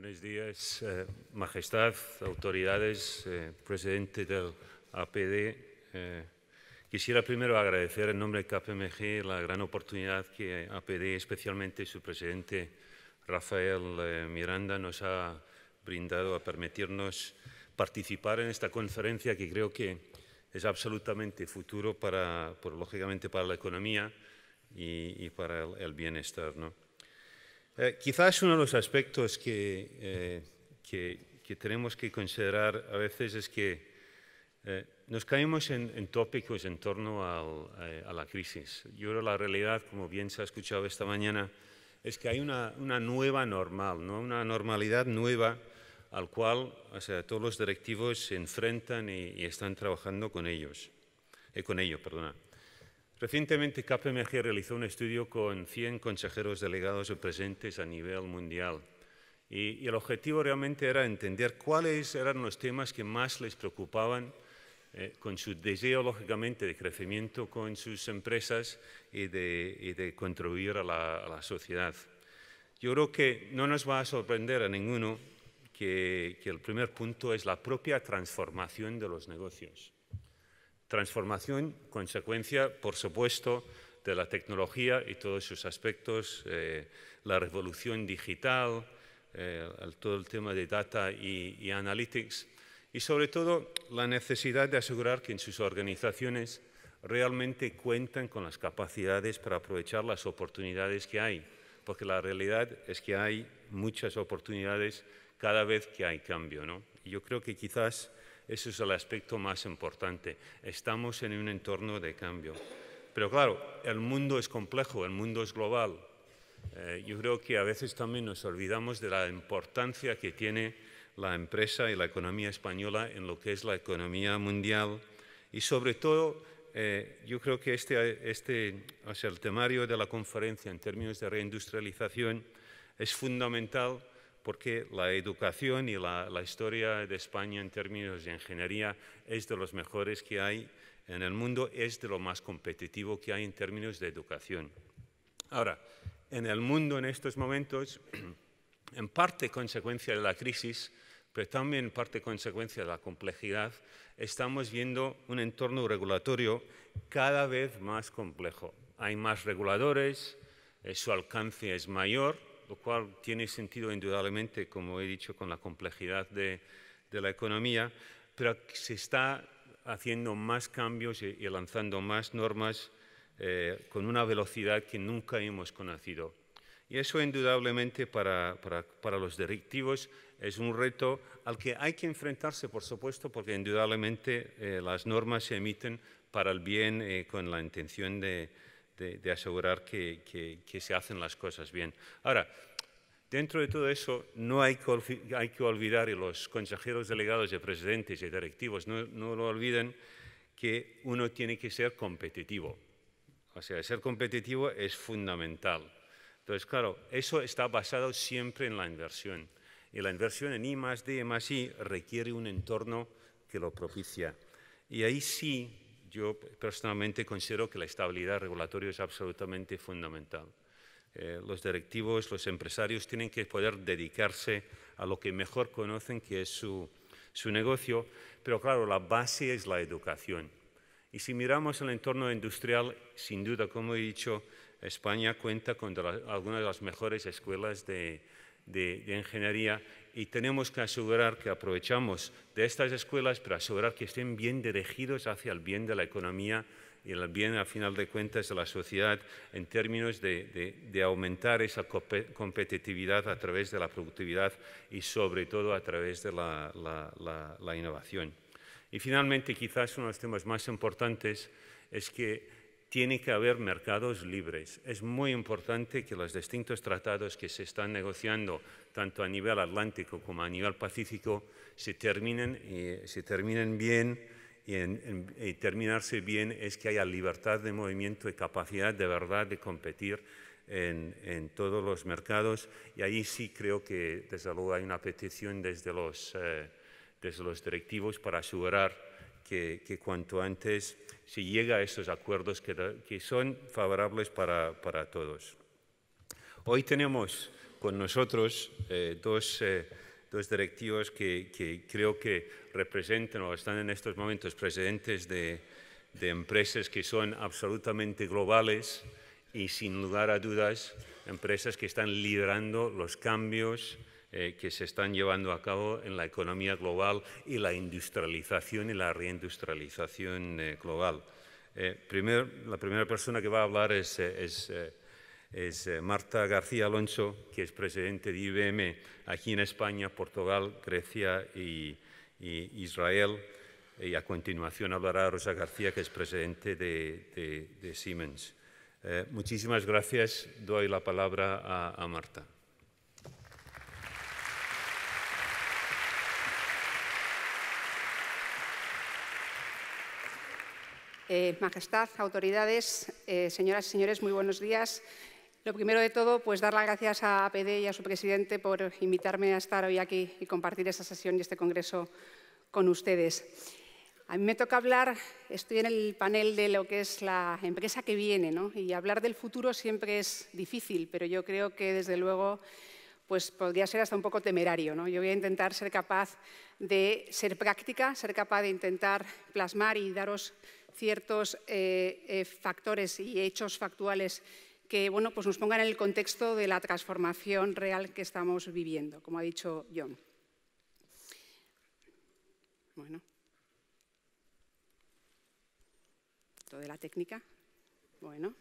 Buenos días, eh, Majestad, autoridades, eh, presidente del APD. Eh, quisiera primero agradecer en nombre de KPMG la gran oportunidad que APD, especialmente su presidente Rafael Miranda, nos ha brindado a permitirnos participar en esta conferencia que creo que es absolutamente futuro para, lógicamente, para la economía y, para el, el bienestar. ¿no? Eh, quizás uno de los aspectos eh, que, que, tenemos que considerar a veces es que eh, nos caemos en, tópicos en torno a la crisis. Yo creo que la realidad, como bien se ha escuchado esta mañana, es que hay una, nueva normal, una normalidad nueva al cual o sea, todos los directivos se enfrentan y, están trabajando con ellos, con ello, perdona. Recientemente KPMG realizó un estudio con 100 consejeros delegados presentes a nivel mundial y, el objetivo realmente era entender cuáles eran los temas que más les preocupaban eh, con su deseo, lógicamente, de crecimiento con sus empresas y de, contribuir a la, sociedad. Yo creo que no nos va a sorprender a ninguno que el primer punto es la propia transformación de los negocios. Transformación, consecuencia, por supuesto, de la tecnología y todos sus aspectos, eh, la revolución digital, eh, todo el tema de data y, analytics, y sobre todo la necesidad de asegurar que en sus organizaciones realmente cuentan con las capacidades para aprovechar las oportunidades que hay, porque la realidad es que hay muchas oportunidades cada vez que hay cambio. Y yo creo que quizás ese es el aspecto más importante. Estamos en un entorno de cambio. Pero claro, el mundo es complejo, el mundo es global. Eh, yo creo que a veces también nos olvidamos de la importancia que tiene la empresa y la economía española en lo que es la economía mundial y sobre todo eh, yo creo que este, este el temario de la conferencia en términos de reindustrialización es fundamental porque la educación y la, historia de España en términos de ingeniería es de los mejores que hay en el mundo, es de lo más competitivo que hay en términos de educación. Ahora, en el mundo en estos momentos, en parte consecuencia de la crisis, pero también en parte consecuencia de la complejidad, estamos viendo un entorno regulatorio cada vez más complejo. Hay más reguladores, eh, su alcance es mayor, lo cual tiene sentido indudablemente, como he dicho, con la complejidad de, la economía, pero se está haciendo más cambios y, lanzando más normas eh, con una velocidad que nunca hemos conocido. Y eso indudablemente para, los directivos es un reto al que hay que enfrentarse, por supuesto, porque indudablemente eh, las normas se emiten para el bien eh, con la intención de, de, asegurar que, se hacen las cosas bien. Ahora, dentro de todo eso, no hay que, hay que olvidar, y los consejeros delegados de presidentes y directivos no, lo olviden, que uno tiene que ser competitivo. O sea, ser competitivo es fundamental. Entonces, claro, eso está basado siempre en la inversión. Y la inversión en I más D más I requiere un entorno que lo propicia. Y ahí sí yo personalmente considero que la estabilidad regulatoria es absolutamente fundamental. Eh, los directivos, los empresarios tienen que poder dedicarse a lo que mejor conocen, que es su, su negocio, pero claro, la base es la educación. Y si miramos el entorno industrial, sin duda, como he dicho, España cuenta con algunas de las mejores escuelas de, de, de ingeniería y tenemos que asegurar que aprovechamos de estas escuelas para asegurar que estén bien dirigidos hacia el bien de la economía y el bien, al final de cuentas, de la sociedad en términos de, aumentar esa competitividad a través de la productividad y, sobre todo, a través de la innovación. Y, finalmente, quizás uno de los temas más importantes es que tiene que haber mercados libres. Es muy importante que los distintos tratados que se están negociando, tanto a nivel atlántico como a nivel pacífico, se terminen, y, eh, se terminen bien y, terminarse bien es que haya libertad de movimiento y capacidad de verdad de competir en, todos los mercados y ahí sí creo que desde luego hay una petición desde los, eh, desde los directivos para asegurar que, cuanto antes se llegue a estos acuerdos que, son favorables para, todos. Hoy tenemos con nosotros eh, eh, dos, directivos que, creo que representan o están en estos momentos presidentes de empresas que son absolutamente globales y sin lugar a dudas empresas que están liderando los cambios eh, que se están llevando a cabo en la economía global y la industrialización y la reindustrialización eh, global. Eh, la primera persona que va a hablar es, Marta García Alonso, que es presidente de IBM aquí en España, Portugal, Grecia y, Israel. Y a continuación hablará Rosa García, que es presidente de, Siemens. muchísimas gracias. Doy la palabra a Marta. Eh, majestad, autoridades, eh, señoras y señores, muy buenos días. Lo primero de todo, pues dar las gracias a APD y a su presidente por invitarme a estar hoy aquí y compartir esta sesión y este congreso con ustedes. A mí me toca hablar, estoy en el panel de lo que es la empresa que viene, ¿no? Y hablar del futuro siempre es difícil, pero yo creo que desde luego pues podría ser hasta un poco temerario. ¿no? Yo voy a intentar ser capaz de ser práctica, ser capaz de intentar plasmar y daros ciertos eh, eh, factores y hechos factuales que bueno, pues nos pongan en el contexto de la transformación real que estamos viviendo, como ha dicho John. Bueno. Todo de la técnica. Bueno.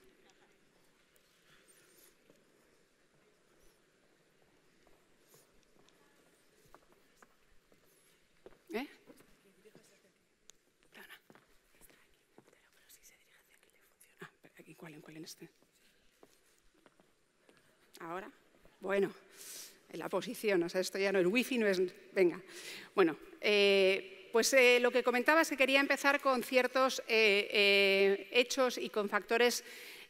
¿Eh? ¿Cuál en este. Ahora, bueno, en la posición, o sea, esto ya no es wifi, no es... Venga, bueno, eh, pues eh, lo que comentaba es que quería empezar con ciertos eh, hechos y con factores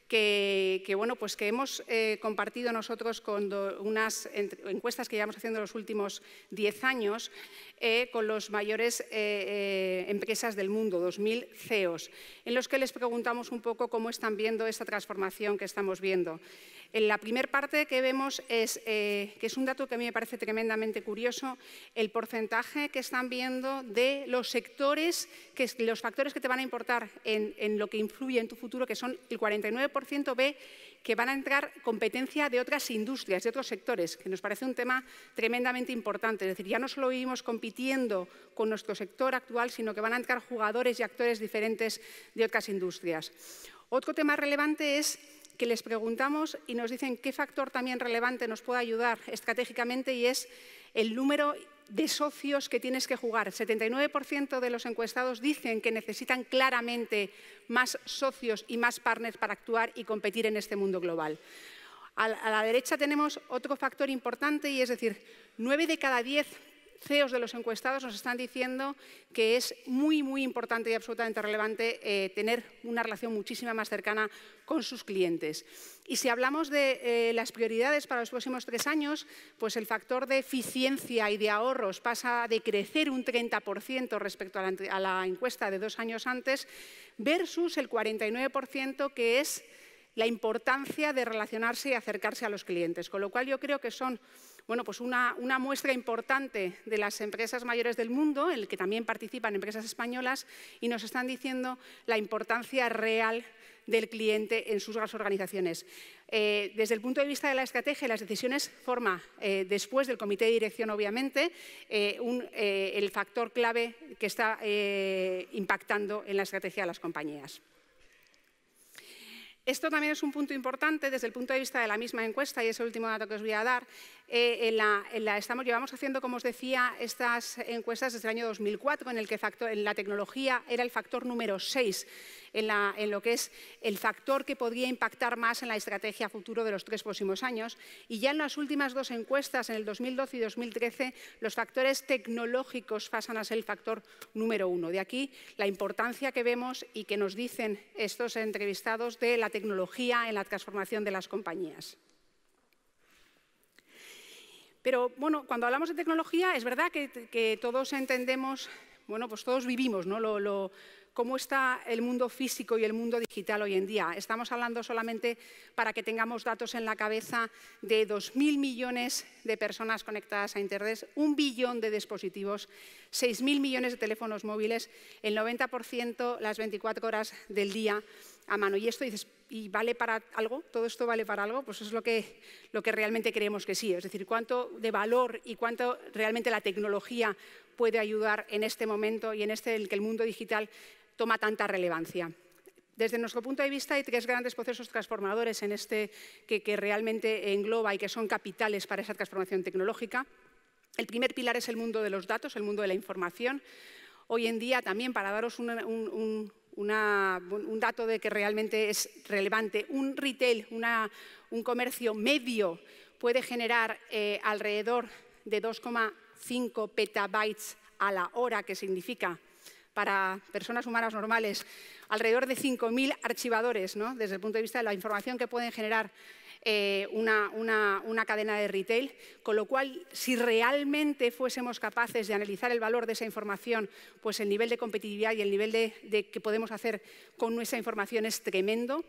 que, bueno, pues que hemos eh, compartido nosotros con unas encuestas que llevamos haciendo los últimos 10 años eh, con las mayores eh, empresas del mundo, 2.000 CEOs, e en los que les preguntamos un poco cómo están viendo esta transformación que estamos viendo. En la primera parte que vemos es, eh, que es un dato que a mí me parece tremendamente curioso, el porcentaje que están viendo de los sectores, que los factores que te van a importar en, en, lo que influye en tu futuro, que son el 49% ve que van a entrar competencia de otras industrias, de otros sectores, que nos parece un tema tremendamente importante. Es decir, ya no solo vivimos compitiendo con nuestro sector actual, sino que van a entrar jugadores y actores diferentes de otras industrias. Otro tema relevante es que les preguntamos y nos dicen qué factor también relevante nos puede ayudar estratégicamente y es el número de socios que tienes que jugar. 79% de los encuestados dicen que necesitan claramente más socios y más partners para actuar y competir en este mundo global. A la derecha tenemos otro factor importante y es decir, 9 de cada 10 CEOs de los encuestados nos están diciendo que es muy, muy importante y absolutamente relevante eh, tener una relación muchísima más cercana con sus clientes. Y si hablamos de eh, las prioridades para los próximos tres años, pues el factor de eficiencia y de ahorros pasa de crecer un 30% respecto a la, a la encuesta de dos años antes versus el 49% que es la importancia de relacionarse y acercarse a los clientes. Con lo cual yo creo que son bueno, pues una, muestra importante de las empresas mayores del mundo, en el que también participan empresas españolas, y nos están diciendo la importancia real del cliente en sus organizaciones. Eh, desde el punto de vista de la estrategia, las decisiones forma, eh, después del comité de dirección, obviamente, eh, el factor clave que está impactando en la estrategia de las compañías. Esto también es un punto importante desde el punto de vista de la misma encuesta y es el último dato que os voy a dar. Eh, la, estamos, llevamos haciendo, como os decía, estas encuestas desde el año 2004 en el que en la tecnología era el factor número 6 en, lo que es el factor que podría impactar más en la estrategia futuro de los tres próximos años. Y ya en las últimas dos encuestas, en el 2012 y 2013, los factores tecnológicos pasan a ser el factor número uno. De aquí la importancia que vemos y que nos dicen estos entrevistados de la tecnología en la transformación de las compañías. Pero bueno, cuando hablamos de tecnología, es verdad que, todos entendemos, bueno, pues todos vivimos ¿no? lo, cómo está el mundo físico y el mundo digital hoy en día. Estamos hablando solamente, para que tengamos datos en la cabeza, de 2.000 millones de personas conectadas a Internet, un billón de dispositivos, 6.000 millones de teléfonos móviles, el 90% las 24 horas del día a mano. Y esto dices, ¿y vale para algo? ¿Todo esto vale para algo? Pues es lo que, lo que realmente creemos que sí. Es decir, cuánto de valor y cuánto realmente la tecnología puede ayudar en este momento y en este en el que el mundo digital toma tanta relevancia. Desde nuestro punto de vista hay tres grandes procesos transformadores en este que, realmente engloba y que son capitales para esa transformación tecnológica. El primer pilar es el mundo de los datos, el mundo de la información. Hoy en día también, para daros un, dato de que realmente es relevante. Un retail, un comercio medio puede generar eh, alrededor de 2,5 petabytes a la hora, que significa para personas humanas normales, alrededor de 5.000 archivadores, desde el punto de vista de la información que pueden generar eh, una, cadena de retail, con lo cual si realmente fuésemos capaces de analizar el valor de esa información, pues el nivel de competitividad y el nivel de, de que podemos hacer con nuestra información es tremendo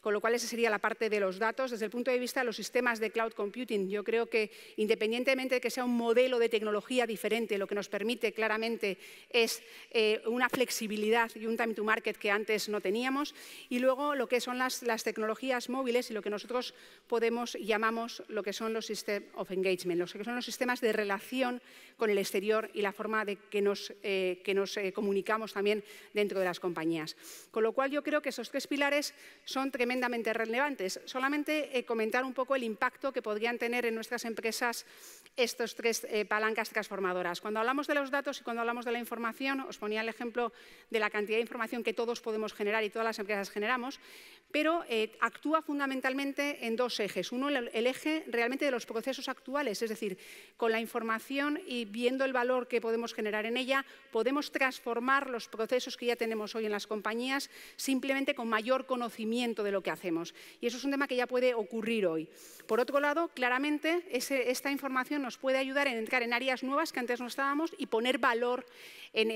con lo cual esa sería la parte de los datos. Desde el punto de vista de los sistemas de cloud computing, yo creo que independientemente de que sea un modelo de tecnología diferente, lo que nos permite claramente es eh, una flexibilidad y un time to market que antes no teníamos. Y luego lo que son las, las tecnologías móviles y lo que nosotros podemos llamamos lo que son los systems of Engagement, los que son los sistemas de relación con el exterior y la forma de que nos, eh, nos eh, comunicamos también dentro de las compañías. Con lo cual yo creo que esos tres pilares son tremendamente relevantes. Solamente eh, comentar un poco el impacto que podrían tener en nuestras empresas estos tres eh, palancas transformadoras. Cuando hablamos de los datos y cuando hablamos de la información, os ponía el ejemplo de la cantidad de información que todos podemos generar y todas las empresas generamos, pero eh, actúa fundamentalmente en dos ejes. Uno, el, eje realmente de los procesos actuales, es decir, con la información y viendo el valor que podemos generar en ella, podemos transformar los procesos que ya tenemos hoy en las compañías simplemente con mayor conocimiento de lo que hacemos. Y eso es un tema que ya puede ocurrir hoy. Por otro lado, claramente esta información nos puede ayudar a entrar en áreas nuevas que antes no estábamos y poner valor en,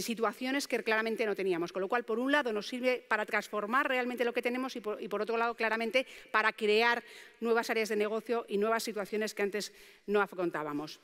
situaciones que claramente no teníamos. Con lo cual, por un lado, nos sirve para transformar realmente lo que tenemos y por otro lado, claramente, para crear nuevas áreas de negocio y nuevas situaciones que antes no afrontábamos.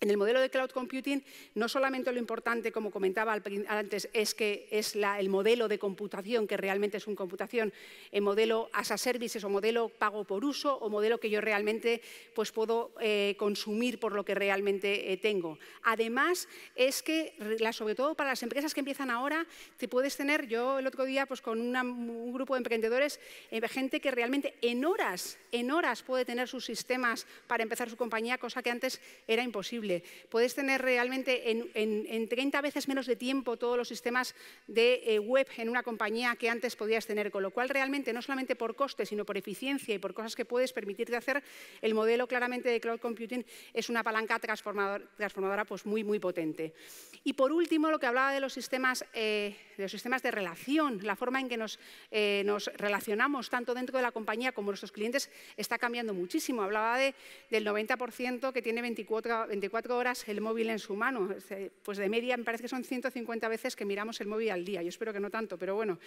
En el modelo de cloud computing, no solamente lo importante, como comentaba antes, es que es el modelo de computación, que realmente es un computación en eh, modelo as a services o modelo pago por uso o modelo que yo realmente pues, puedo eh, consumir por lo que realmente eh, tengo. Además, es que, sobre todo para las empresas que empiezan ahora, te puedes tener, yo el otro día pues, con un grupo de emprendedores, gente que realmente en horas, en horas puede tener sus sistemas para empezar su compañía, cosa que antes era imposible. Puedes tener realmente en, 30 veces menos de tiempo todos los sistemas de eh, web en una compañía que antes podías tener, con lo cual realmente no solamente por coste, sino por eficiencia y por cosas que puedes permitirte hacer, el modelo claramente de cloud computing es una palanca transformadora pues muy, muy potente. Y por último, lo que hablaba de los sistemas, eh, de, los sistemas de relación, la forma en que eh, nos, relacionamos tanto dentro de la compañía como nuestros clientes está cambiando muchísimo. Hablaba de, del 90% que tiene 24 horas el móvil en su mano. Pues de media me parece que son 150 veces que miramos el móvil al día. Yo espero que no tanto, pero bueno,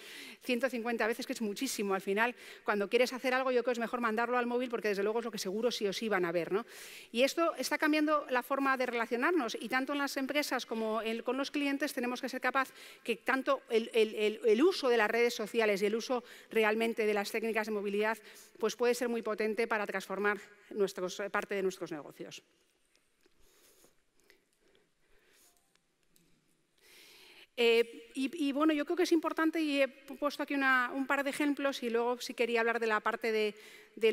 150 veces que es muchísimo. Al final, cuando quieres hacer algo, yo creo que es mejor mandarlo al móvil porque desde luego es lo que seguro sí o sí van a ver. ¿no? Y esto está cambiando la forma de relacionarnos y tanto en las empresas como con los clientes tenemos que ser capaz que tanto el, uso de las redes sociales y el uso realmente de las técnicas de movilidad pues puede ser muy potente para transformar parte de nuestros negocios. Eh, y, bueno, yo creo que es importante y he puesto aquí un par de ejemplos y luego sí quería hablar de la parte de,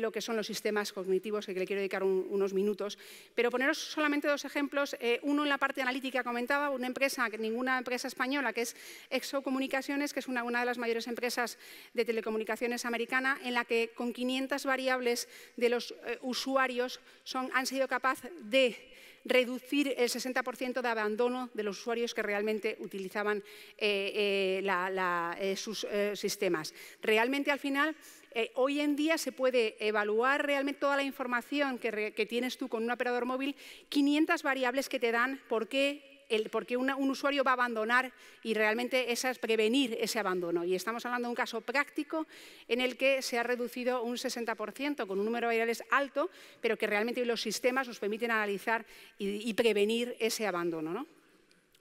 lo que son los sistemas cognitivos, que le quiero dedicar unos minutos. Pero poneros solamente dos ejemplos. Eh, uno en la parte analítica comentaba, una empresa, que ninguna empresa española, que es Exocomunicaciones, que es una, una de las mayores empresas de telecomunicaciones americana, en la que con 500 variables de los eh, usuarios son, han sido capaces de reducir el 60% de abandono de los usuarios que realmente utilizaban eh, eh, eh, sus sistemas. Realmente al final... hoy en día se puede evaluar realmente toda la información que, que, tienes tú con un operador móvil, 500 variables que te dan por qué porque un usuario va a abandonar y realmente esa es prevenir ese abandono. Y estamos hablando de un caso práctico en el que se ha reducido un 60% con un número de virales alto, pero que realmente los sistemas nos permiten analizar y, prevenir ese abandono.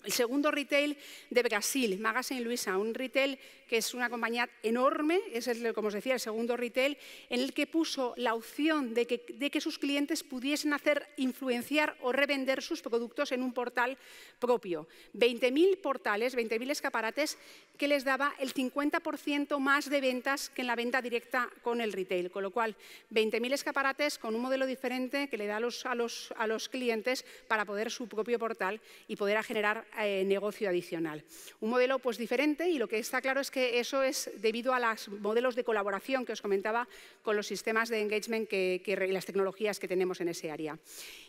El segundo retail de Brasil, Magazine Luiza, un retail que es una compañía enorme, es como os decía, el segundo retail, en el que puso la opción de que, de que sus clientes pudiesen hacer, influenciar o revender sus productos en un portal propio. 20.000 portales, 20.000 escaparates que les daba el 50% más de ventas que en la venta directa con el retail. Con lo cual, 20.000 escaparates con un modelo diferente que le da a los, a los, a los clientes para poder su propio portal y poder generar eh, negocio adicional. Un modelo pues diferente y lo que está claro es que eso es debido a los modelos de colaboración que os comentaba con los sistemas de engagement que, y las tecnologías que tenemos en ese área.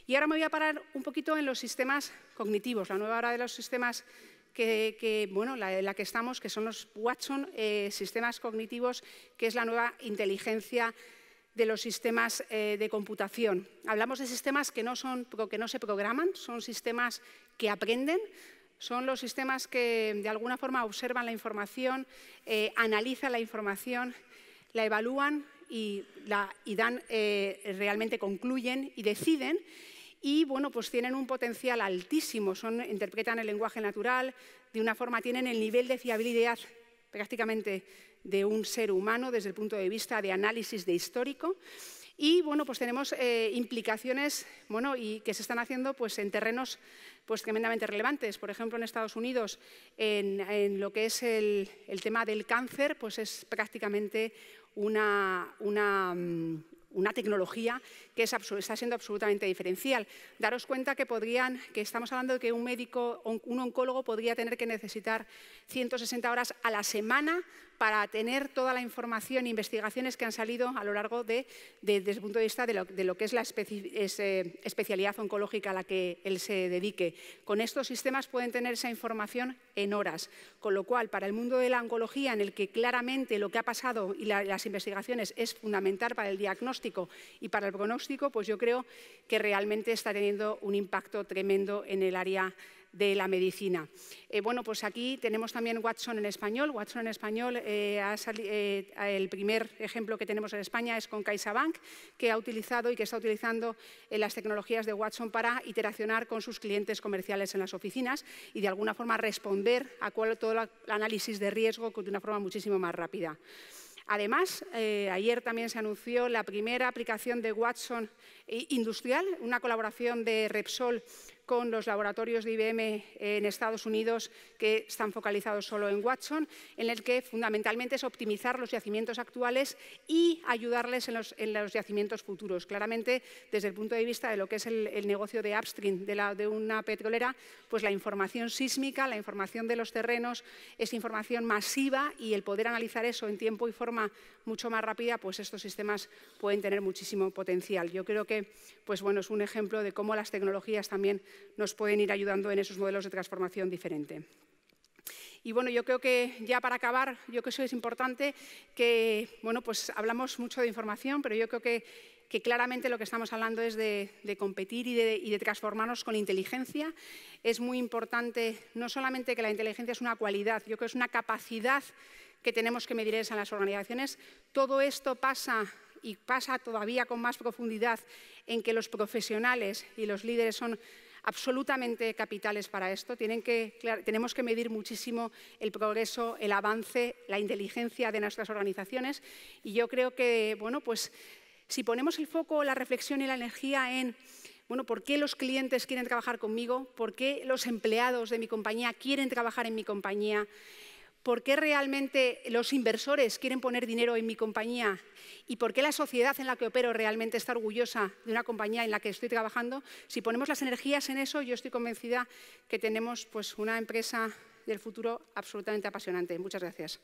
Y ahora me voy a parar un poquito en los sistemas cognitivos, la nueva hora de los sistemas que, bueno, la, la, que estamos, que son los Watson, eh, sistemas cognitivos, que es la nueva inteligencia de los sistemas eh, de computación. Hablamos de sistemas que no, son, que no se programan, son sistemas que aprenden, son los sistemas que de alguna forma observan la información, eh, analizan la información, la evalúan y, dan, eh, realmente concluyen y deciden y bueno, pues tienen un potencial altísimo, son, interpretan el lenguaje natural, de una forma tienen el nivel de fiabilidad prácticamente de un ser humano desde el punto de vista de análisis de histórico y bueno, pues tenemos eh, implicaciones bueno, y que se están haciendo pues, en terrenos pues, tremendamente relevantes. Por ejemplo, en Estados Unidos, en, lo que es el, tema del cáncer, pues es prácticamente una, una mm, tecnología que está siendo absolutamente diferencial. Daros cuenta que, podrían, que estamos hablando de que un médico, un oncólogo podría tener que necesitar 160 horas a la semana para tener toda la información e investigaciones que han salido a lo largo de, desde el punto de vista de lo, que es la eh, especialidad oncológica a la que él se dedique. Con estos sistemas pueden tener esa información en horas, con lo cual para el mundo de la oncología, en el que claramente lo que ha pasado y las investigaciones es fundamental para el diagnóstico y para el pronóstico, pues yo creo que realmente está teniendo un impacto tremendo en el área de la medicina. Eh, bueno, pues aquí tenemos también Watson en español. Watson en español, eh, eh, el primer ejemplo que tenemos en España es con CaixaBank, que ha utilizado y que está utilizando las tecnologías de Watson para interaccionar con sus clientes comerciales en las oficinas y de alguna forma responder a todo el análisis de riesgo de una forma muchísimo más rápida. Además, ayer también se anunció la primera aplicación de Watson industrial, una colaboración de Repsol con los laboratorios de IBM en Estados Unidos que están focalizados solo en Watson, en el que fundamentalmente es optimizar los yacimientos actuales y ayudarles en los, yacimientos futuros. Claramente, desde el punto de vista de lo que es el, negocio de upstream de, de una petrolera, pues la información sísmica, la información de los terrenos, es información masiva y el poder analizar eso en tiempo y forma mucho más rápida, pues estos sistemas pueden tener muchísimo potencial. Yo creo que pues bueno, es un ejemplo de cómo las tecnologías también nos pueden ir ayudando en esos modelos de transformación diferente. Y bueno, yo creo que ya para acabar, yo creo que eso es importante, que bueno, pues hablamos mucho de información, pero yo creo que, claramente lo que estamos hablando es de, competir y de, y de, transformarnos con inteligencia. Es muy importante no solamente que la inteligencia es una cualidad, yo creo que es una capacidad que tenemos que medir en las organizaciones. Todo esto pasa y pasa todavía con más profundidad en que los profesionales y los líderes son absolutamente capitales para esto. tenemos que medir muchísimo el progreso, el avance, la inteligencia de nuestras organizaciones y yo creo que, bueno, pues si ponemos el foco, la reflexión y la energía en bueno, ¿por qué los clientes quieren trabajar conmigo? ¿Por qué los empleados de mi compañía quieren trabajar en mi compañía? por qué realmente los inversores quieren poner dinero en mi compañía y por qué la sociedad en la que opero realmente está orgullosa de una compañía en la que estoy trabajando, si ponemos las energías en eso, yo estoy convencida que tenemos pues, una empresa del futuro absolutamente apasionante. Muchas gracias.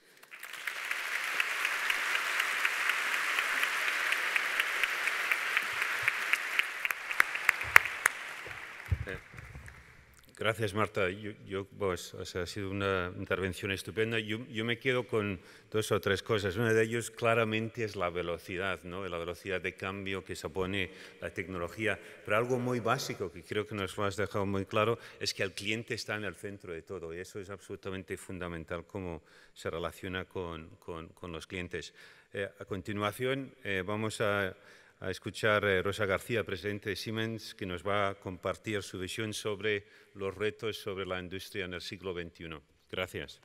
Gracias, Marta. Yo, pues, ha sido una intervención estupenda. Yo, yo, me quedo con dos o tres cosas. Una de ellas claramente es la velocidad, ¿no? la velocidad de cambio que se pone la tecnología. Pero algo muy básico que creo que nos lo has dejado muy claro es que el cliente está en el centro de todo y eso es absolutamente fundamental cómo se relaciona con, con, los clientes. Eh, a continuación eh, vamos a a escuchar a eh, Rosa García, presidente de Siemens, que nos va a compartir su visión sobre los retos sobre la industria en el siglo XXI. Gracias.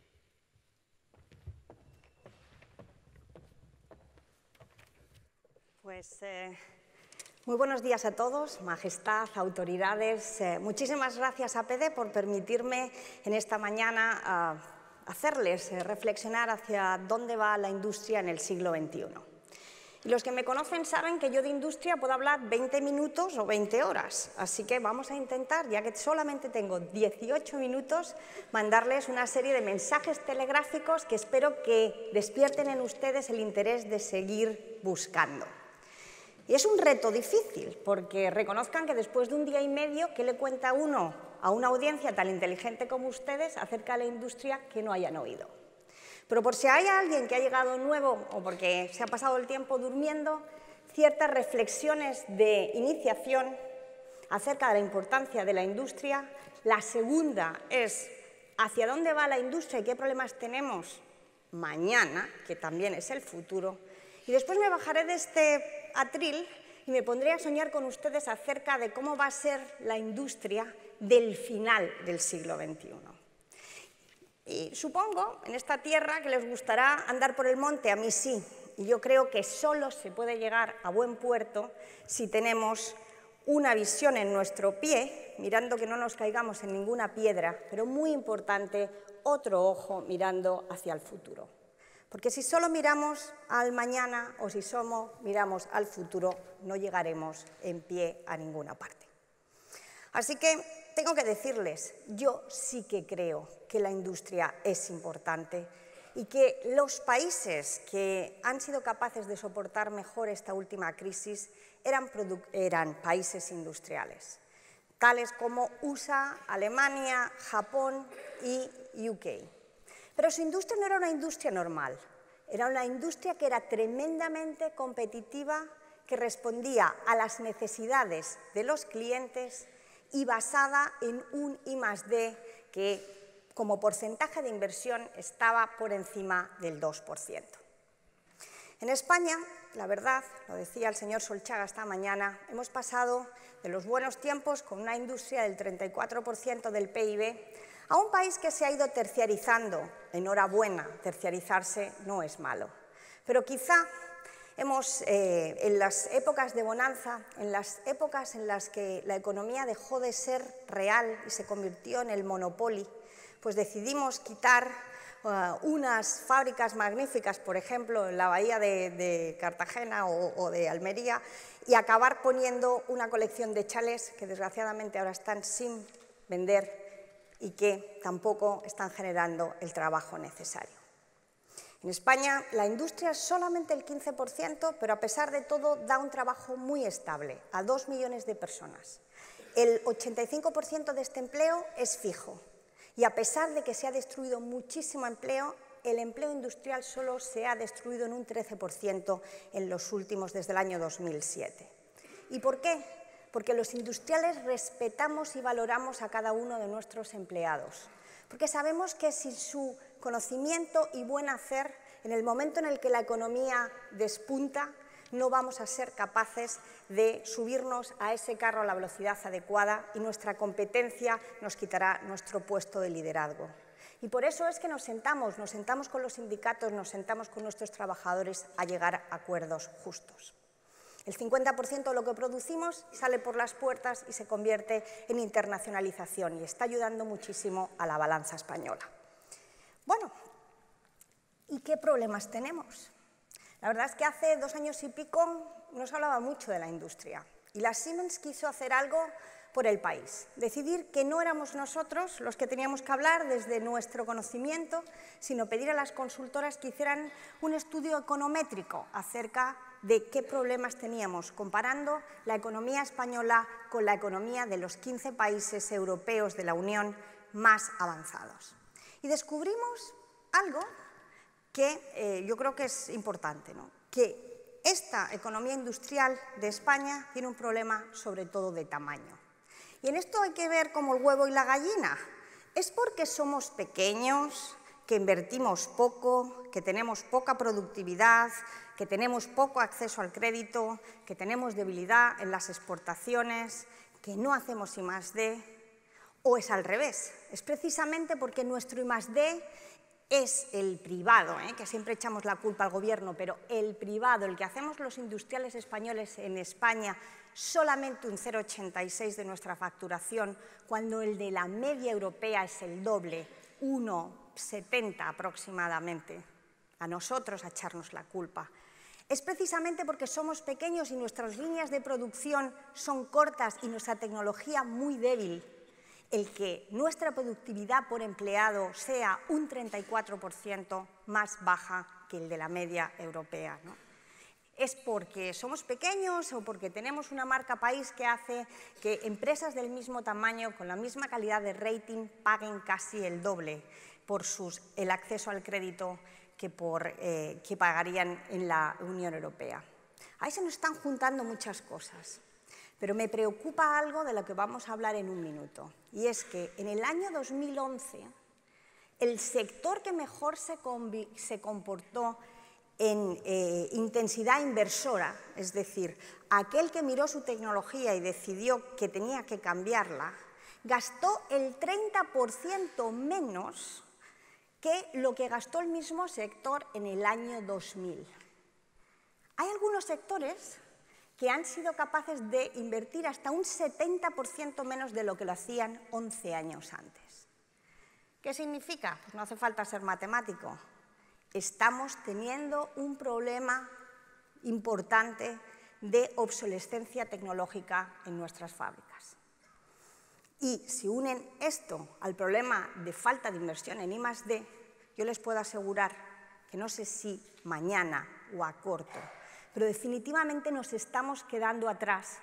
Pues eh, muy buenos días a todos, majestad, autoridades. Eh, muchísimas gracias a PD por permitirme en esta mañana ah, hacerles reflexionar hacia dónde va la industria en el siglo XXI. Los que me conocen saben que yo de industria puedo hablar 20 minutos o 20 horas, así que vamos a intentar, ya que solamente tengo 18 minutos, mandarles una serie de mensajes telegráficos que espero que despierten en ustedes el interés de seguir buscando. Y es un reto difícil, porque reconozcan que después de un día y medio, ¿qué le cuenta uno a una audiencia tan inteligente como ustedes acerca de la industria que no hayan oído? Pero por si hay alguien que ha llegado nuevo o porque se ha pasado el tiempo durmiendo, ciertas reflexiones de iniciación acerca de la importancia de la industria. La segunda es hacia dónde va la industria y qué problemas tenemos mañana, que también es el futuro. Y después me bajaré de este atril y me pondré a soñar con ustedes acerca de cómo va a ser la industria del final del siglo XXI. Y supongo, en esta tierra, que les gustará andar por el monte, a mí sí. Y yo creo que solo se puede llegar a buen puerto si tenemos una visión en nuestro pie, mirando que no nos caigamos en ninguna piedra, pero muy importante, otro ojo mirando hacia el futuro. Porque si solo miramos al mañana o si solo miramos al futuro, no llegaremos en pie a ninguna parte. Así que tengo que decirles, yo sí que creo que la industria es importante y que los países que han sido capaces de soportar mejor esta última crisis eran, países industriales, tales como USA, Alemania, Japón y UK. Pero su industria no era una industria normal, era una industria que era tremendamente competitiva, que respondía a las necesidades de los clientes y basada en un I más D que como porcentaje de inversión estaba por encima del 2%. En España, la verdad, lo decía el señor Solchaga esta mañana, hemos pasado de los buenos tiempos con una industria del 34% del PIB a un país que se ha ido terciarizando. Enhorabuena, terciarizarse no es malo. Pero quizá hemos, eh, en las épocas de bonanza, en las épocas en las que la economía dejó de ser real y se convirtió en el monopoly, pues decidimos quitar eh, unas fábricas magníficas, por ejemplo, en la bahía de, Cartagena o, de Almería, y acabar poniendo una colección de chales que desgraciadamente ahora están sin vender y que tampoco están generando el trabajo necesario. En España la industria es solamente el 15%, pero a pesar de todo da un trabajo muy estable a dos millones de personas. El 85% de este empleo es fijo y a pesar de que se ha destruido muchísimo empleo, el empleo industrial solo se ha destruido en un 13% en los últimos desde el año 2007. ¿Y por qué? Porque los industriales respetamos y valoramos a cada uno de nuestros empleados porque sabemos que sin su conocimiento y buen hacer, en el momento en el que la economía despunta, no vamos a ser capaces de subirnos a ese carro a la velocidad adecuada y nuestra competencia nos quitará nuestro puesto de liderazgo. Y por eso es que nos sentamos, nos sentamos con los sindicatos, nos sentamos con nuestros trabajadores a llegar a acuerdos justos. El 50% de lo que producimos sale por las puertas y se convierte en internacionalización y está ayudando muchísimo a la balanza española. Bueno, ¿y qué problemas tenemos? La verdad es que hace dos años y pico no se hablaba mucho de la industria y la Siemens quiso hacer algo por el país, decidir que no éramos nosotros los que teníamos que hablar desde nuestro conocimiento, sino pedir a las consultoras que hicieran un estudio econométrico acerca de qué problemas teníamos, comparando la economía española con la economía de los 15 países europeos de la Unión más avanzados. Y descubrimos algo que eh, yo creo que es importante, que esta economía industrial de España tiene un problema sobre todo de tamaño. Y en esto hay que ver como el huevo y la gallina. ¿Es porque somos pequeños, que invertimos poco, que tenemos poca productividad, que tenemos poco acceso al crédito, que tenemos debilidad en las exportaciones, que no hacemos I más o es al revés. Es precisamente porque nuestro I D es el privado, ¿eh? que siempre echamos la culpa al gobierno, pero el privado, el que hacemos los industriales españoles en España, solamente un 0,86 de nuestra facturación, cuando el de la media europea es el doble, 1,70 aproximadamente. A nosotros a echarnos la culpa es precisamente porque somos pequeños y nuestras líneas de producción son cortas y nuestra tecnología muy débil el que nuestra productividad por empleado sea un 34% más baja que el de la media europea. ¿Es porque somos pequeños o porque tenemos una marca país que hace que empresas del mismo tamaño, con la misma calidad de rating, paguen casi el doble por el acceso al crédito que, por, eh, que pagarían en la Unión Europea. Ahí se nos están juntando muchas cosas, pero me preocupa algo de lo que vamos a hablar en un minuto, y es que en el año 2011 el sector que mejor se, se comportó en eh, intensidad inversora, es decir, aquel que miró su tecnología y decidió que tenía que cambiarla, gastó el 30% menos que lo que gastó el mismo sector en el año 2000. Hay algunos sectores que han sido capaces de invertir hasta un 70% menos de lo que lo hacían 11 años antes. ¿Qué significa? Pues no hace falta ser matemático. Estamos teniendo un problema importante de obsolescencia tecnológica en nuestras fábricas y si unen esto al problema de falta de inversión en I+.D., yo les puedo asegurar que no sé si mañana o a corto, pero definitivamente nos estamos quedando atrás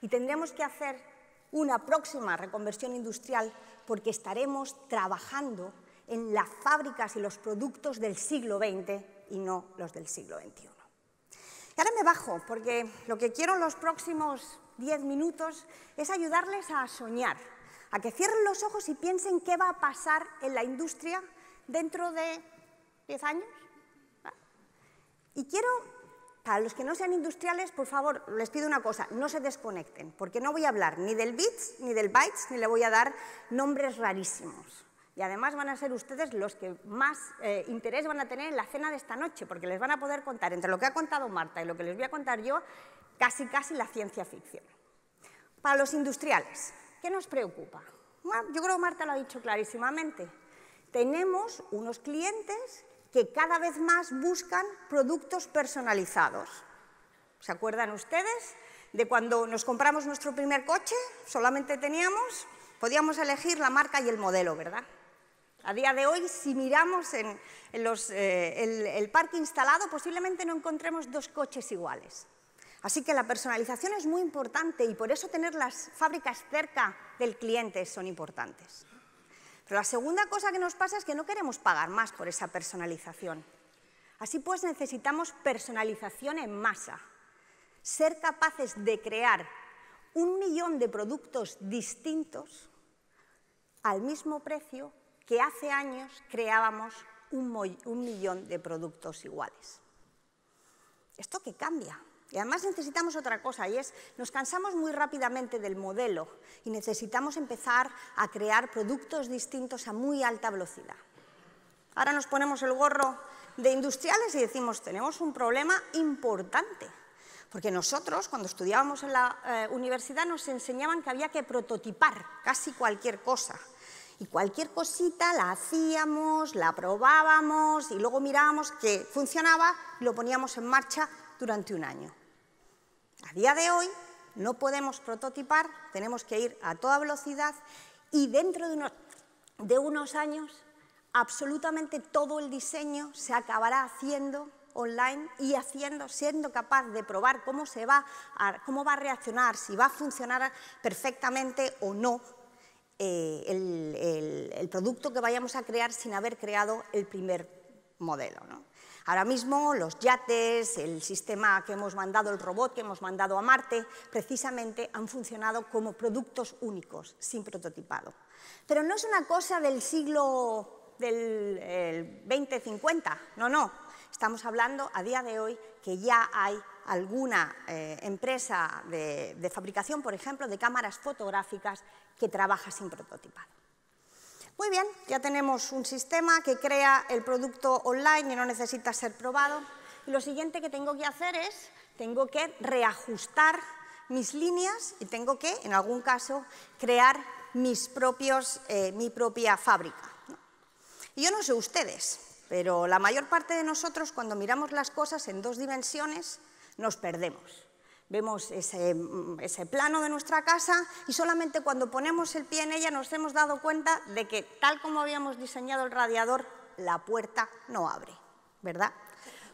y tendremos que hacer una próxima reconversión industrial porque estaremos trabajando en las fábricas y los productos del siglo XX y no los del siglo XXI. Y ahora me bajo porque lo que quiero en los próximos 10 minutos es ayudarles a soñar a que cierren los ojos y piensen qué va a pasar en la industria dentro de 10 años. Ah. Y quiero, para los que no sean industriales, por favor, les pido una cosa, no se desconecten, porque no voy a hablar ni del bits, ni del bytes, ni le voy a dar nombres rarísimos. Y además van a ser ustedes los que más eh, interés van a tener en la cena de esta noche, porque les van a poder contar, entre lo que ha contado Marta y lo que les voy a contar yo, casi casi la ciencia ficción. Para los industriales, ¿Qué nos preocupa? Yo creo que Marta lo ha dicho clarísimamente. Tenemos unos clientes que cada vez más buscan productos personalizados. ¿Se acuerdan ustedes de cuando nos compramos nuestro primer coche? Solamente teníamos, podíamos elegir la marca y el modelo, ¿verdad? A día de hoy, si miramos en, eh, el parque instalado, posiblemente no encontremos dos coches iguales. Así que la personalización es muy importante y por eso tener las fábricas cerca del cliente son importantes. Pero la segunda cosa que nos pasa es que no queremos pagar más por esa personalización. Así pues necesitamos personalización en masa, ser capaces de crear un millón de productos distintos al mismo precio que hace años creábamos un, millón de productos iguales. ¿Esto que cambia? Y además necesitamos otra cosa, y es, nos cansamos muy rápidamente del modelo y necesitamos empezar a crear productos distintos a muy alta velocidad. Ahora nos ponemos el gorro de industriales y decimos, tenemos un problema importante. Porque nosotros, cuando estudiábamos en la eh, universidad, nos enseñaban que había que prototipar casi cualquier cosa. Y cualquier cosita la hacíamos, la probábamos y luego mirábamos que funcionaba y lo poníamos en marcha durante un año. A día de hoy no podemos prototipar, tenemos que ir a toda velocidad y dentro de unos, años absolutamente todo el diseño se acabará haciendo online y haciendo, siendo capaz de probar cómo, se va a, cómo va a reaccionar, si va a funcionar perfectamente o no eh, el, el, producto que vayamos a crear sin haber creado el primer modelo. ¿no? Ahora mismo los yates, el sistema que hemos mandado, el robot que hemos mandado a Marte, precisamente han funcionado como productos únicos, sin prototipado. Pero no es una cosa del siglo del 2050, no, no. Estamos hablando a día de hoy que ya hay alguna eh, empresa de, de fabricación, por ejemplo, de cámaras fotográficas que trabaja sin prototipado. Muy bien, ya tenemos un sistema que crea el producto online y no necesita ser probado. Y lo siguiente que tengo que hacer es, tengo que reajustar mis líneas y tengo que, en algún caso, crear mis propios, eh, mi propia fábrica. Y yo no sé ustedes, pero la mayor parte de nosotros cuando miramos las cosas en dos dimensiones nos perdemos. Vemos mm, ese, plano de nuestra casa y solamente cuando ponemos el pie en ella nos hemos dado cuenta de que tal como habíamos diseñado el radiador, la puerta no abre, ¿verdad?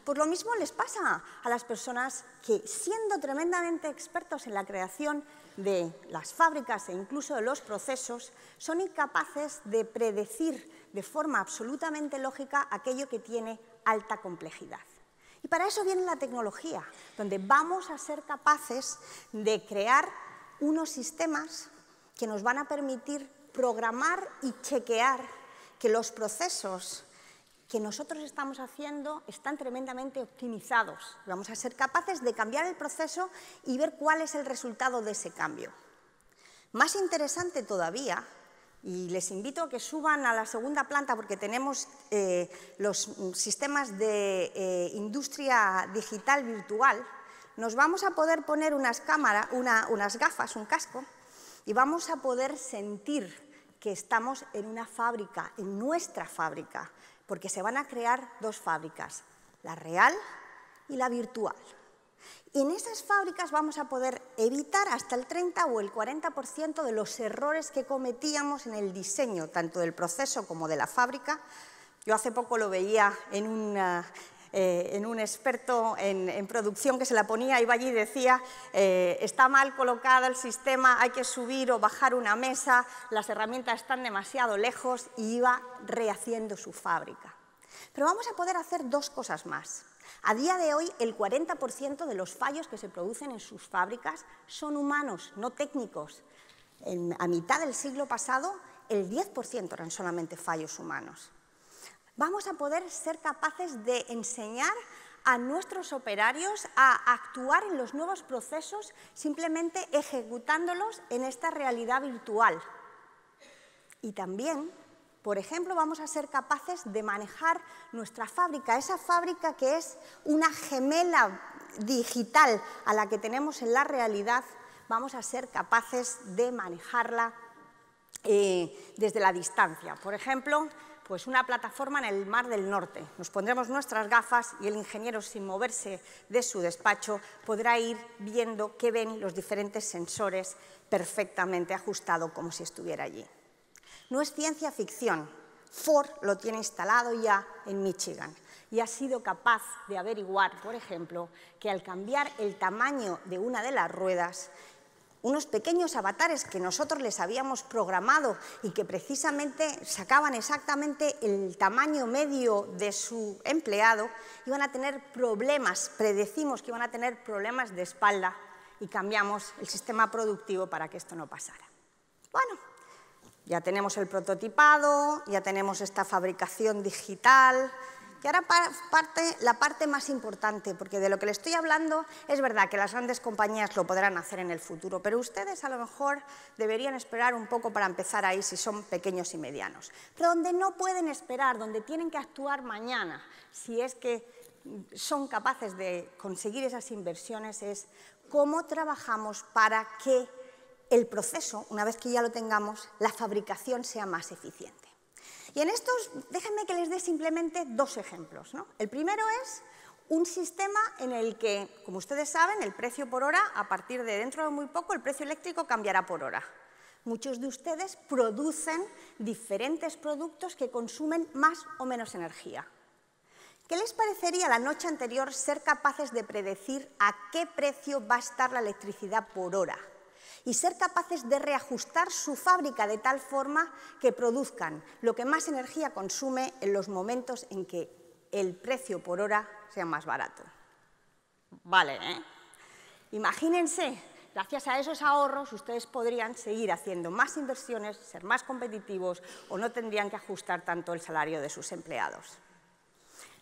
Pues lo mismo les pasa a las personas que siendo tremendamente expertos en la creación de las fábricas e incluso de los procesos, son incapaces de predecir de forma absolutamente lógica aquello que tiene alta complejidad. Y para eso viene la tecnología, donde vamos a ser capaces de crear unos sistemas que nos van a permitir programar y chequear que los procesos que nosotros estamos haciendo están tremendamente optimizados. Vamos a ser capaces de cambiar el proceso y ver cuál es el resultado de ese cambio. Más interesante todavía y les invito a que suban a la segunda planta porque tenemos eh, los sistemas de eh, industria digital virtual. Nos vamos a poder poner unas, cámaras, unas gafas, un casco, y vamos a poder sentir que estamos en una fábrica, en nuestra fábrica, porque se van a crear dos fábricas, la real y la virtual en esas fábricas vamos a poder evitar hasta el 30 o el 40% de los errores que cometíamos en el diseño, tanto del proceso como de la fábrica. Yo hace poco lo veía en, eh, un experto en, producción que se la ponía, iba allí y decía, eh, está mal colocado el sistema, hay que subir o bajar una mesa, las herramientas están demasiado lejos y iba rehaciendo su fábrica. Pero vamos a poder hacer dos cosas más. A día de hoy, el 40% de los fallos que se producen en sus fábricas son humanos, no técnicos. a mitad del siglo pasado, el 10% eran solamente fallos humanos. Vamos a poder ser capaces de enseñar a nuestros operarios a actuar en los nuevos procesos simplemente ejecutándolos en esta realidad virtual. Y también por ejemplo, vamos a ser capaces de manejar nuestra fábrica, esa fábrica que es una gemela digital a la que tenemos en la realidad, vamos a ser capaces de manejarla eh, desde la distancia. Por ejemplo, pues una plataforma en el Mar del Norte. Nos pondremos nuestras gafas y el ingeniero, sin moverse de su despacho, podrá ir viendo qué ven los diferentes sensores perfectamente ajustado como si estuviera allí. No es ciencia ficción. Ford lo tiene instalado ya en Michigan y ha sido capaz de averiguar, por ejemplo, que al cambiar el tamaño de una de las ruedas, unos pequeños avatares que nosotros les habíamos programado y que precisamente sacaban exactamente el tamaño medio de su empleado, iban a tener problemas, predecimos que iban a tener problemas de espalda y cambiamos el sistema productivo para que esto no pasara. Bueno, ya tenemos el prototipado, ya tenemos esta fabricación digital. Y ahora parte, la parte más importante, porque de lo que le estoy hablando es verdad que las grandes compañías lo podrán hacer en el futuro, pero ustedes a lo mejor deberían esperar un poco para empezar ahí si son pequeños y medianos. Pero donde no pueden esperar, donde tienen que actuar mañana, si es que son capaces de conseguir esas inversiones, es cómo trabajamos para que el proceso, una vez que ya lo tengamos, la fabricación sea más eficiente. Y en estos, déjenme que les dé simplemente dos ejemplos. El primero es un sistema en el que, como ustedes saben, el precio por hora, a partir de dentro de muy poco, el precio eléctrico cambiará por hora. Muchos de ustedes producen diferentes productos que consumen más o menos energía. ¿Qué les parecería la noche anterior ser capaces de predecir a qué precio va a estar la electricidad por hora? y ser capaces de reajustar su fábrica de tal forma que produzcan lo que más energía consume en los momentos en que el precio por hora sea más barato. Vale, ¿eh? Imagínense, gracias a esos ahorros ustedes podrían seguir haciendo más inversiones, ser más competitivos o no tendrían que ajustar tanto el salario de sus empleados.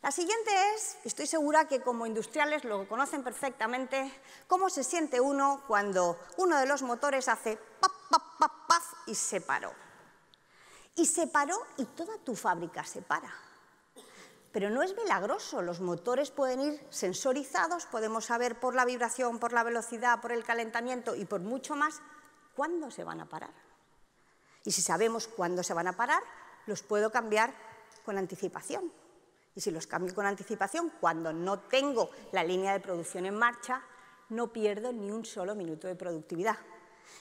La siguiente es, estoy segura que como industriales lo conocen perfectamente, cómo se siente uno cuando uno de los motores hace pap pap y se paró. Y se paró y toda tu fábrica se para. Pero no es milagroso, los motores pueden ir sensorizados, podemos saber por la vibración, por la velocidad, por el calentamiento y por mucho más cuándo se van a parar. Y si sabemos cuándo se van a parar, los puedo cambiar con anticipación. Y si los cambio con anticipación, cuando no tengo la línea de producción en marcha, no pierdo ni un solo minuto de productividad.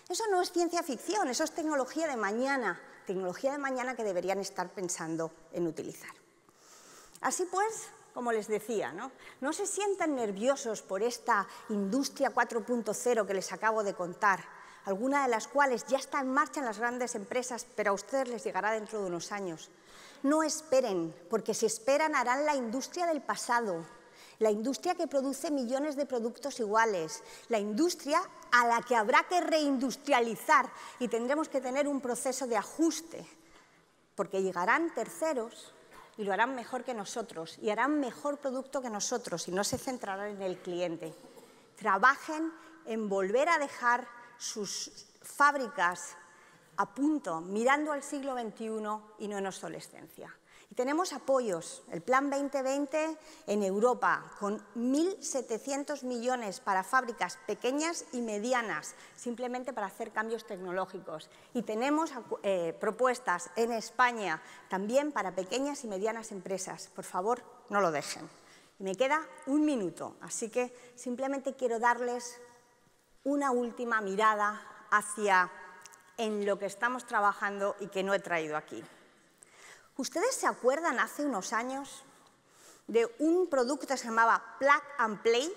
Eso no es ciencia ficción, eso es tecnología de mañana, tecnología de mañana que deberían estar pensando en utilizar. Así pues, como les decía, ¿no? no se sientan nerviosos por esta industria 4.0 que les acabo de contar algunas de las cuales ya está en marcha en las grandes empresas, pero a ustedes les llegará dentro de unos años. No esperen, porque si esperan harán la industria del pasado, la industria que produce millones de productos iguales, la industria a la que habrá que reindustrializar y tendremos que tener un proceso de ajuste, porque llegarán terceros y lo harán mejor que nosotros y harán mejor producto que nosotros y no se centrarán en el cliente. Trabajen en volver a dejar sus fábricas a punto, mirando al siglo XXI y no en obsolescencia. Y tenemos apoyos, el Plan 2020 en Europa, con 1.700 millones para fábricas pequeñas y medianas, simplemente para hacer cambios tecnológicos. Y tenemos eh, propuestas en España también para pequeñas y medianas empresas. Por favor, no lo dejen. me queda un minuto, así que simplemente quiero darles una última mirada hacia en lo que estamos trabajando y que no he traído aquí. ¿Ustedes se acuerdan hace unos años de un producto que se llamaba Plug and Play?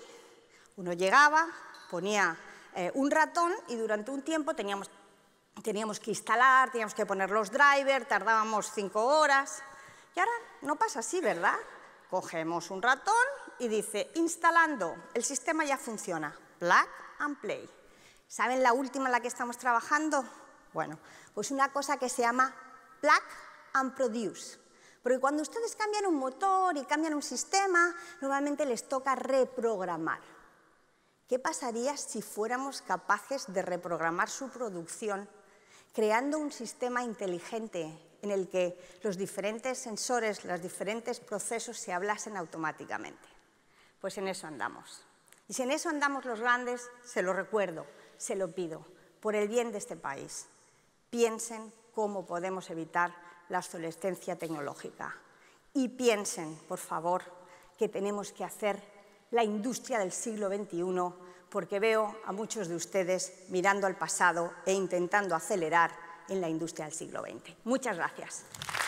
Uno llegaba, ponía eh, un ratón y durante un tiempo teníamos, teníamos que instalar, teníamos que poner los drivers, tardábamos cinco horas. Y ahora no pasa así, ¿verdad? Cogemos un ratón y dice, instalando, el sistema ya funciona. Plug and Play. ¿Saben la última en la que estamos trabajando? Bueno, pues una cosa que se llama Plug and Produce. Porque cuando ustedes cambian un motor y cambian un sistema, normalmente les toca reprogramar. ¿Qué pasaría si fuéramos capaces de reprogramar su producción creando un sistema inteligente en el que los diferentes sensores, los diferentes procesos se hablasen automáticamente? Pues en eso andamos. Y si en eso andamos los grandes, se lo recuerdo, se lo pido, por el bien de este país. Piensen cómo podemos evitar la obsolescencia tecnológica. Y piensen, por favor, que tenemos que hacer la industria del siglo XXI, porque veo a muchos de ustedes mirando al pasado e intentando acelerar en la industria del siglo XX. Muchas gracias.